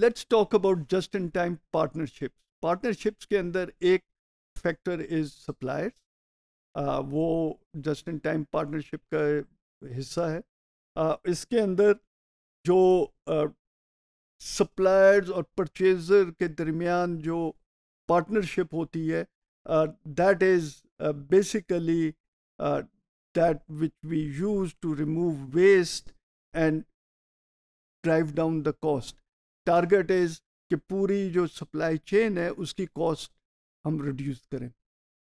let's talk about just in time partnerships partnerships के अंदर एक फैक्टर इज सप्लायर्स वो जस्ट इन टाइम पार्टनरशिप का हिस्सा है uh, इसके अंदर जो सप्लायर्स uh, और परचेजर के दरमियान जो पार्टनरशिप होती है that is basically that which we use to remove waste and drive down the cost target is कि पूरी जो सप्लाई चेन है उसकी कॉस्ट हम रिड्यूस करें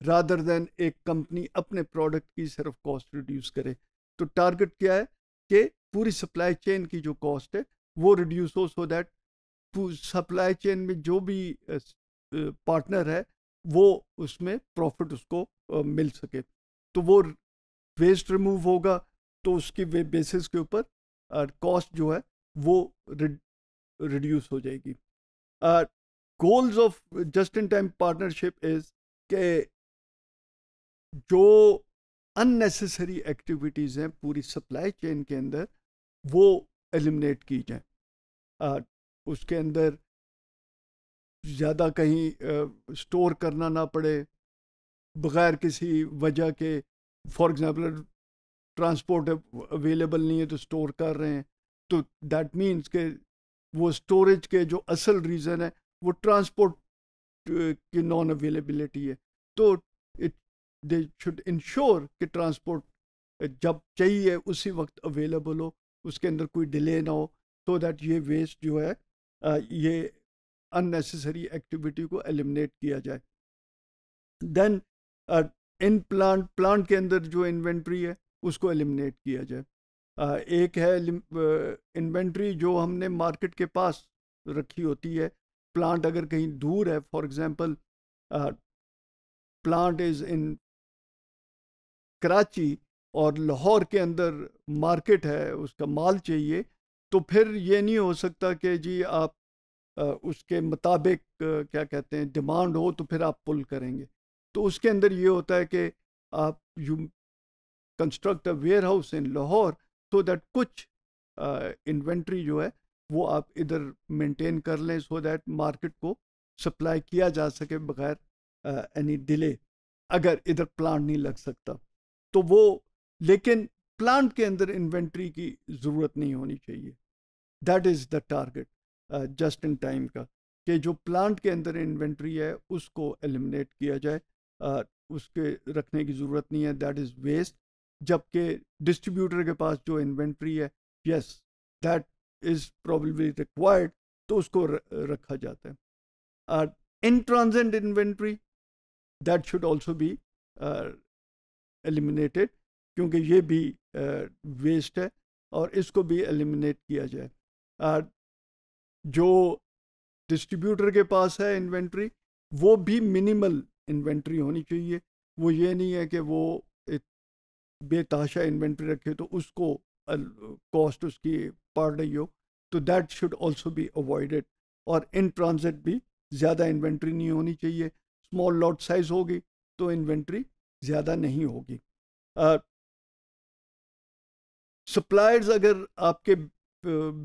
रादर देन एक कंपनी अपने प्रोडक्ट की सिर्फ कॉस्ट रिड्यूस करे तो टारगेट क्या है कि पूरी सप्लाई चेन की जो कॉस्ट है वो रिड्यूस हो सो दैट सप्लाई चेन में जो भी पार्टनर है वो उसमें प्रॉफिट उसको मिल सके तो वो वेस्ट रिमूव होगा तो उसकी बेसिस के ऊपर कॉस्ट जो है वो रिड्यूस हो जाएगी goals of just in time partnership is के जो अननेसेसरी एक्टिविटीज़ हैं पूरी सप्लाई चेन के अंदर वो एलिमिनेट की जाए uh, उसके अंदर ज़्यादा कहीं स्टोर uh, करना ना पड़े बग़ैर किसी वजह के फॉर एग्ज़ाम्पल ट्रांसपोर्ट अवेलेबल नहीं है तो स्टोर कर रहे हैं तो दैट मीन्स के वो स्टोरेज के जो असल रीज़न है वो ट्रांसपोर्ट की नॉन अवेलेबिलिटी है तो इट दे शुड इंश्योर कि ट्रांसपोर्ट जब चाहिए उसी वक्त अवेलेबल हो उसके अंदर कोई डिले ना हो तो दैट ये वेस्ट जो है ये अननेसेसरी एक्टिविटी को एलिमिनेट किया जाए देन इन प्लांट प्लांट के अंदर जो इन्वेंट्री है उसको एलिमिनेट किया जाए एक है इन्वेंट्री जो हमने मार्केट के पास रखी होती है प्लांट अगर कहीं दूर है for example plant is in Karachi और लाहौर के अंदर मार्केट है उसका माल चाहिए तो फिर ये नहीं हो सकता कि जी आप उसके मुताबिक क्या कहते हैं डिमांड हो तो फिर आप पुल करेंगे तो उसके अंदर ये होता है कि आप you construct a warehouse in Lahore so that कुछ इन्वेंट्री जो है वो आप इधर मेंटेन कर लें सो दैट मार्केट को सप्लाई किया जा सके बगैर एनी डिले अगर इधर प्लांट नहीं लग सकता तो वो लेकिन प्लांट के अंदर इन्वेंट्री की ज़रूरत नहीं होनी चाहिए that is the target just in time का कि जो प्लांट के अंदर इन्वेंट्री है उसको एलिमिनेट किया जाए uh, उसके रखने की ज़रूरत नहीं है दैट इज़ वेस्ट जबकि डिस्ट्रीब्यूटर के पास जो इन्वेंट्री है yes that is probably required तो उसको रखा जाता है in transient inventory that should also भी एलिमिनेटेड क्योंकि ये भी वेस्ट uh, है और इसको भी एलिमिनेट किया जाए uh, जो डिस्ट्रीब्यूटर के पास है इन्वेंट्री वो भी मिनिमल इन्वेंट्री होनी चाहिए वो ये नहीं है कि वो बेताशा इन्वेंट्री रखे तो उसको कॉस्ट उसकी पड़ रही हो तो that should also be avoided और इन ट्रांजिट भी ज़्यादा इन्वेंट्री नहीं होनी चाहिए स्मॉल लॉट साइज होगी तो इन्वेंट्री ज़्यादा नहीं होगी सप्लायर्स uh, अगर आपके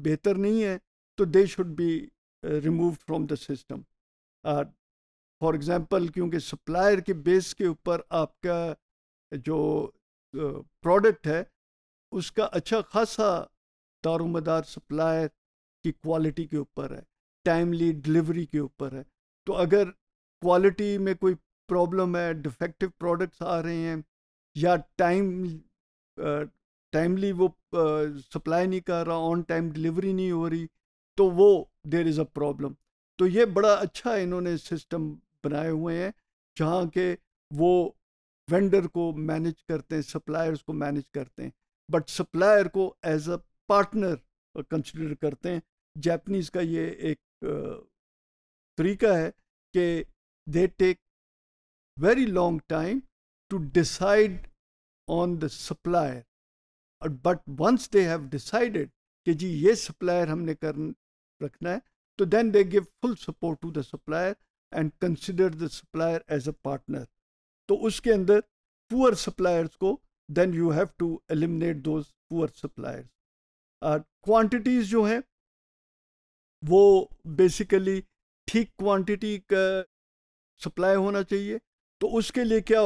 बेहतर नहीं है तो they should be remove from the system for example क्योंकि सप्लायर के बेस के ऊपर आपका जो प्रोडक्ट है उसका अच्छा खासा दारोमदार सप्लायर की क्वालिटी के ऊपर है टाइमली डिलीवरी के ऊपर है तो अगर क्वालिटी में कोई प्रॉब्लम है डिफेक्टिव प्रोडक्ट्स आ रहे हैं या टाइम टाइमली वो सप्लाई नहीं कर रहा ऑन टाइम डिलीवरी नहीं हो रही तो वो देर इज़ अ प्रॉब्लम तो ये बड़ा अच्छा इन्होंने सिस्टम बनाए हुए हैं जहाँ के वो वेंडर को मैनेज करते हैं सप्लायर्स को मैनेज करते हैं बट सप्लायर को एज अ पार्टनर कंसिडर करते हैं जैपनीज का ये एक uh, तरीका है कि they take very long time to decide on the supplier but once they have decided कि जी ये सप्लायर हमने कर रखना है तो then they give full support to the supplier and consider the supplier as a partner तो उसके अंदर पुअर सप्लायर्स को then you have to eliminate those poor suppliers quantities जो हैं वो बेसिकली ठीक क्वांटिटी का सप्लाई होना चाहिए तो उसके लिए क्या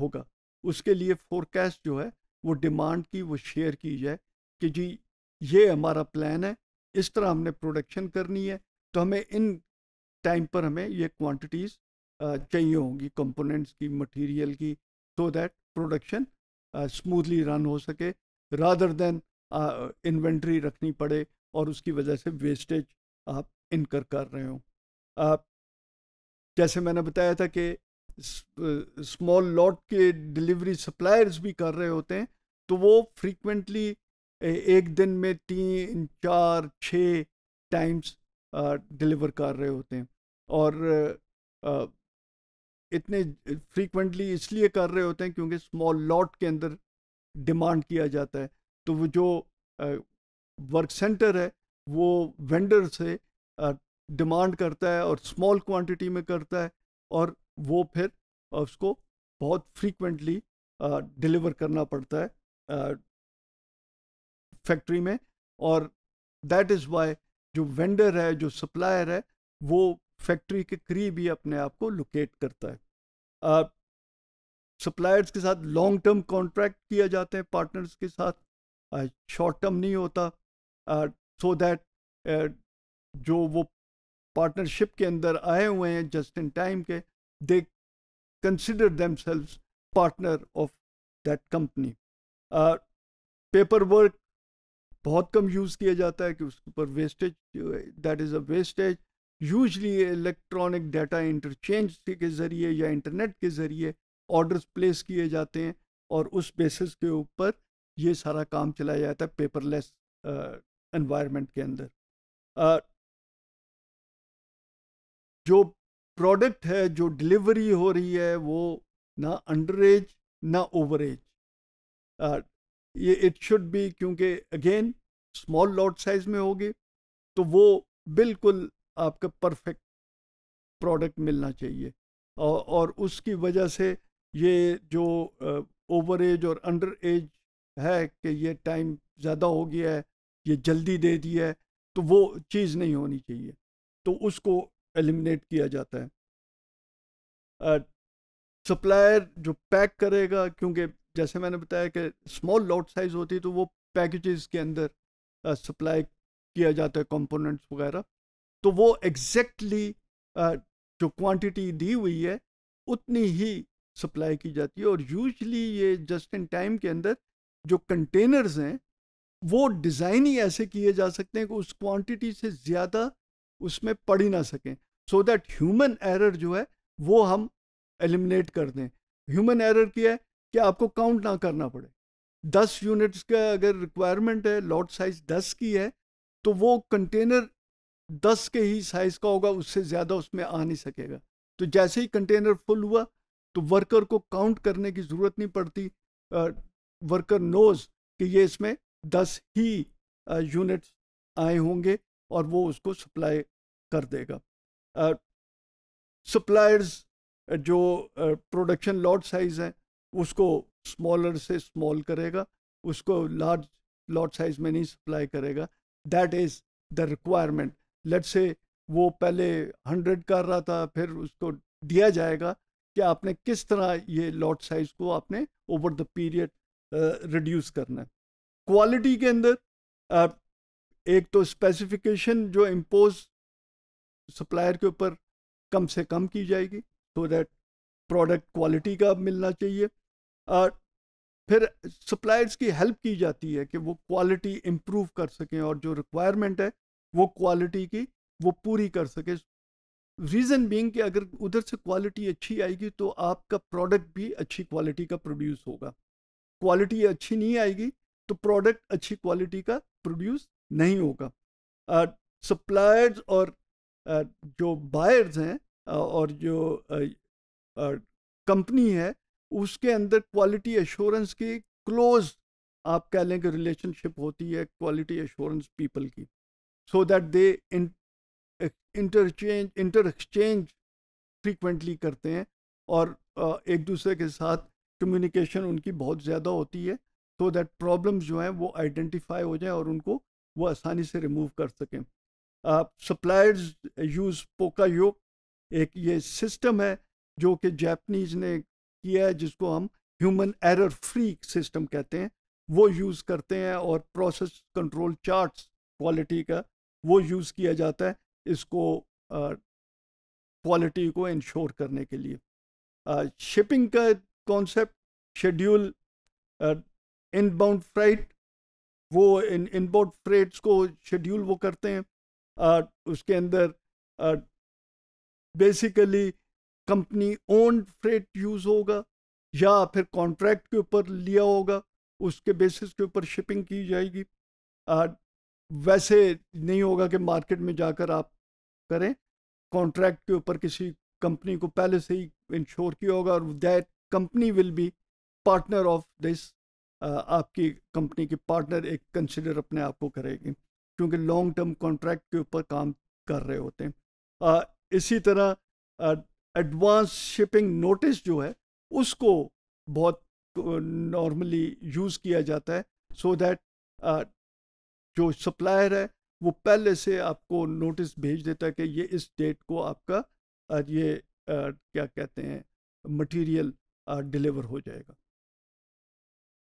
होगा उसके लिए फोरकास्ट जो है वो डिमांड की वो शेयर की जाए कि जी ये हमारा प्लान है इस तरह हमने प्रोडक्शन करनी है तो हमें इन टाइम पर हमें ये क्वांटिटीज़ चाहिए होंगी कंपोनेंट्स की मटेरियल की so that production smoothly run हो सके रादर देन इन्वेंट्री रखनी पड़े और उसकी वजह से वेस्टेज आप इनकर कर रहे हो आप जैसे मैंने बताया था कि स्मॉल लॉट के डिलीवरी सप्लायर्स भी कर रहे होते हैं तो वो फ्रीक्वेंटली एक दिन में तीन चार छः टाइम्स डिलीवर कर रहे होते हैं और इतने फ्रीक्वेंटली इसलिए कर रहे होते हैं क्योंकि स्मॉल लॉट के अंदर डिमांड किया जाता है तो वो जो वर्क सेंटर है वो वेंडर से डिमांड करता है और स्मॉल क्वांटिटी में करता है और वो फिर उसको बहुत फ्रीक्वेंटली डिलीवर करना पड़ता है फैक्ट्री में और दैट इज़ वाई जो वेंडर है जो सप्लायर है वो फैक्ट्री के करीब ही अपने आप को लोकेट करता है सप्लायर्स के साथ लॉन्ग टर्म कॉन्ट्रैक्ट किया जाते हैं पार्टनर्स के साथ शॉर्ट टर्म नहीं होता सो uh, दैट so uh, जो वो पार्टनरशिप के अंदर आए हुए हैं जस्ट इन टाइम के they consider them partner of that company paper work बहुत कम यूज़ किया जाता है कि उसके ऊपर wastage that is a wastage usually electronic data interchange के ज़रिए या इंटरनेट के ज़रिए ऑर्डर्स प्लेस किए जाते हैं और उस बेसिस के ऊपर ये सारा काम चलाया जाता है पेपरलेस एनवायरनमेंट के अंदर जो प्रोडक्ट है जो डिलीवरी हो रही है वो ना अंडर एज ना ओवर एज ये इट शुड बी क्योंकि अगेन स्मॉल लॉट साइज में होगी तो वो बिल्कुल आपका परफेक्ट प्रोडक्ट मिलना चाहिए और और उसकी वजह से ये जो ओवर एज और अंडर एज है कि ये टाइम ज़्यादा हो गया है ये जल्दी दे दिया है तो वो चीज़ नहीं होनी चाहिए तो उसको एलिमिनेट किया जाता है सप्लायर जो पैक करेगा क्योंकि जैसे मैंने बताया कि स्मॉल लॉट साइज़ होती है तो वो पैकेजेस के अंदर सप्लाई किया जाता है कंपोनेंट्स वगैरह तो वो एग्जैक्टली exactly, जो क्वांटिटी दी हुई है उतनी ही सप्लाई की जाती है और यूजली ये जस्ट इन टाइम के अंदर जो कंटेनर्स हैं वो डिज़ाइन ही ऐसे किए जा सकते हैं कि उस क्वांटिटी से ज़्यादा उसमें पड़ ही ना सकें सो दैट ह्यूमन एरर जो है वो हम एलिमिनेट कर दें ह्यूमन एरर क्या है कि आपको काउंट ना करना पड़े दस यूनिट्स का अगर रिक्वायरमेंट है लॉट साइज दस की है तो वो कंटेनर दस के ही साइज का होगा उससे ज़्यादा उसमें आ नहीं सकेगा तो जैसे ही कंटेनर फुल हुआ तो वर्कर को काउंट करने की ज़रूरत नहीं पड़ती वर्कर नोज कि ये इसमें दस ही यूनिट्स आए होंगे और वो उसको सप्लाई कर देगा सप्लायर्स जो प्रोडक्शन लॉट साइज़ है उसको स्मॉलर से स्मॉल करेगा उसको लार्ज लॉट साइज़ में नहीं सप्लाई करेगा that is the requirement late से वो पहले हंड्रेड कर रहा था फिर उसको दिया जाएगा कि आपने किस तरह ये लॉट साइज को आपने ओवर द पीरियड रिड्यूस करना है क्वालिटी के अंदर uh, एक तो स्पेसिफिकेशन जो इम्पोज सप्लायर के ऊपर कम से कम की जाएगी सो दैट प्रोडक्ट क्वालिटी का मिलना चाहिए और फिर सप्लायर्स की हेल्प की जाती है कि वो क्वालिटी इम्प्रूव कर सकें और जो रिक्वायरमेंट है वो क्वालिटी की वो पूरी कर सके रीज़न बीइंग कि अगर उधर से क्वालिटी अच्छी आएगी तो आपका प्रोडक्ट भी अच्छी क्वालिटी का प्रोड्यूस होगा क्वालिटी अच्छी नहीं आएगी तो प्रोडक्ट अच्छी क्वालिटी का प्रोड्यूस नहीं होगा सप्लायर्स और uh, जो बायर्स हैं और जो कंपनी uh, uh, है उसके अंदर क्वालिटी एश्योरेंस की क्लोज आप कह लें कि रिलेशनशिप होती है क्वालिटी एश्योरेंस पीपल की so that they in, eh, interchange inter exchange frequently करते हैं और एक दूसरे के साथ कम्युनिकेशन उनकी बहुत ज़्यादा होती है सो दैट प्रॉब्लम्स जो हैं वो आइडेंटिफाई हो जाएं और उनको वो आसानी से रिमूव कर सकें सप्लायर्स यूज़ पोका योग एक ये सिस्टम है जो कि जैपनीज ने किया है जिसको हम ह्यूमन एरर फ्री सिस्टम कहते हैं वो यूज़ करते हैं और प्रोसेस कंट्रोल चार्ट्स क्वालिटी का वो यूज़ किया जाता है इसको क्वालिटी को इंश्योर करने के लिए शिपिंग का कॉन्सेप्ट शेड्यूल इनबाउंड फ्राइट वो इन इनबाउंड फ्रेट्स को शेड्यूल वो करते हैं uh, उसके अंदर basically company own freight use होगा या फिर कॉन्ट्रैक्ट के ऊपर लिया होगा उसके बेसिस के ऊपर शिपिंग की जाएगी वैसे नहीं होगा कि मार्केट में जाकर आप करें कॉन्ट्रैक्ट के ऊपर किसी कंपनी को पहले से ही इंश्योर किया होगा और that company will be partner of this आपकी कंपनी की पार्टनर एक कंसिडर अपने आप को करेगी क्योंकि लॉन्ग टर्म कॉन्ट्रैक्ट के ऊपर काम कर रहे होते हैं आ, इसी तरह एडवांस शिपिंग नोटिस जो है उसको बहुत नॉर्मली यूज़ किया जाता है सो दैट जो सप्लायर है वो पहले से आपको नोटिस भेज देता है कि ये इस डेट को आपका ये क्या कहते हैं मटेरियल डिलीवर हो जाएगा